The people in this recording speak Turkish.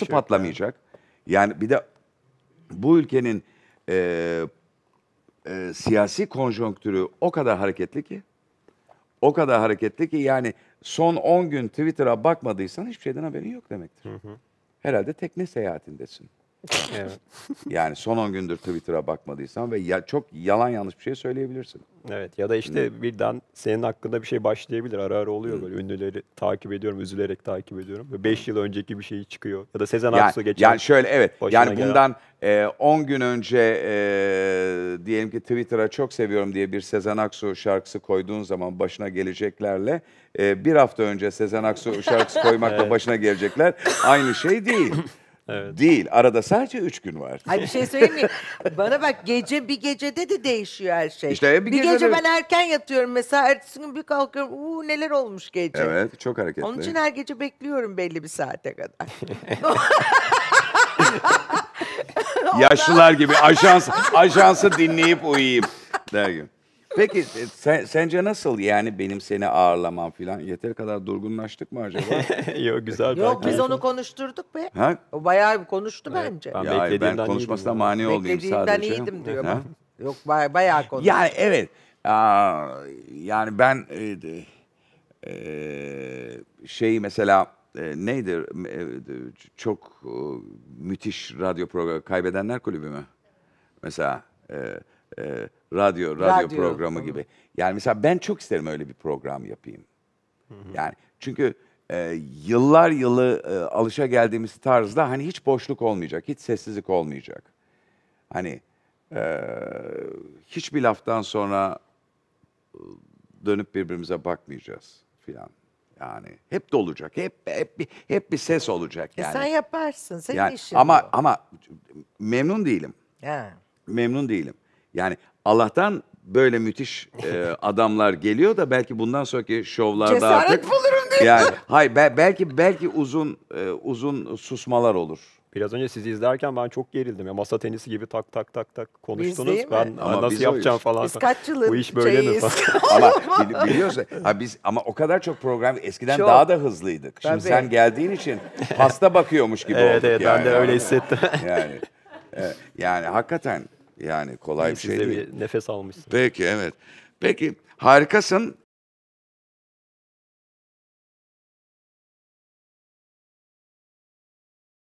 Nasıl şey patlamayacak? Yani. yani bir de bu ülkenin e, e, siyasi konjonktürü o kadar hareketli ki, o kadar hareketli ki yani son 10 gün Twitter'a bakmadıysan hiçbir şeyden haberin yok demektir. Hı hı. Herhalde tekne seyahatindesin. Yani son 10 gündür Twitter'a bakmadıysan ve ya, çok yalan yanlış bir şey söyleyebilirsin. Evet ya da işte Hı. birden senin hakkında bir şey başlayabilir. Ara ara oluyor Hı. böyle ünlüleri takip ediyorum, üzülerek takip ediyorum. Ve 5 yıl önceki bir şey çıkıyor. Ya da Sezen yani, Aksu geçen. Yani şöyle evet. Yani bundan 10 e, on gün önce e, diyelim ki Twitter'a çok seviyorum diye bir Sezen Aksu şarkısı koyduğun zaman başına geleceklerle e, bir hafta önce Sezen Aksu şarkısı koymakla evet. başına gelecekler aynı şey değil. Değil. Arada sadece üç gün var. Ay bir şey söyleyeyim mi? Bana bak gece bir gecede de değişiyor her şey. İşte bir, bir gece, gece ben erken yatıyorum mesela. Ertesi gün bir kalkıyorum. Uu neler olmuş gece. Evet çok hareketli. Onun için her gece bekliyorum belli bir saate kadar. Yaşlılar gibi ajans, ajansı dinleyip uyuyayım der gibi. Peki e, sen, sence nasıl yani benim seni ağırlamam falan? yeter kadar durgunlaştık mı acaba? Yok güzel. Yok biz onu konuşturduk be. Ha? O bayağı konuştu bence. Ben, Ya, ben konuşmasına iyiydim. mani olayım Beklediğimden sadece. iyiydim diyor. Ha? Yok bayağı, bayağı konuştu. Yani evet. Aa, yani ben e, e, şey mesela e, neydi E, çok e, müthiş radyo programı Kaybedenler Kulübü mü? Mesela e, e, radyo, radyo Radyo. programı gibi. Yani mesela ben çok isterim öyle bir program yapayım. Yani çünkü e, yıllar yılı e, alışa geldiğimiz tarzda hani hiç boşluk olmayacak, hiç sessizlik olmayacak. Hani e, hiçbir laftan sonra e, dönüp birbirimize bakmayacağız filan. Yani hep dolacak, hep hep bir hep bir ses olacak E sen yaparsın. Senin yani işin ama bu. ama memnun değilim. Ha. Memnun değilim. Yani Allah'tan böyle müthiş e, adamlar geliyor da belki bundan sonraki şovlarda Cesaret artık bulurum diye. Yani hay be, belki belki uzun e, uzun susmalar olur. Biraz önce sizi izlerken ben çok gerildim. Ya masa tenisi gibi tak tak tak tak konuştunuz. Biz ben ama nasıl yapacağım iş. falan. Bu iş böyle mi ama biliyorsun ha biz ama o kadar çok program eskiden çok. daha da hızlıydık. Şimdi Tabii. sen geldiğin için hasta bakıyormuş gibi evet, olduk evet, yani. ben de öyle hissettim. Yani yani, e, yani hakikaten yani kolay yani bir şey değil. Bir nefes almışsın. Peki evet. Peki harikasın.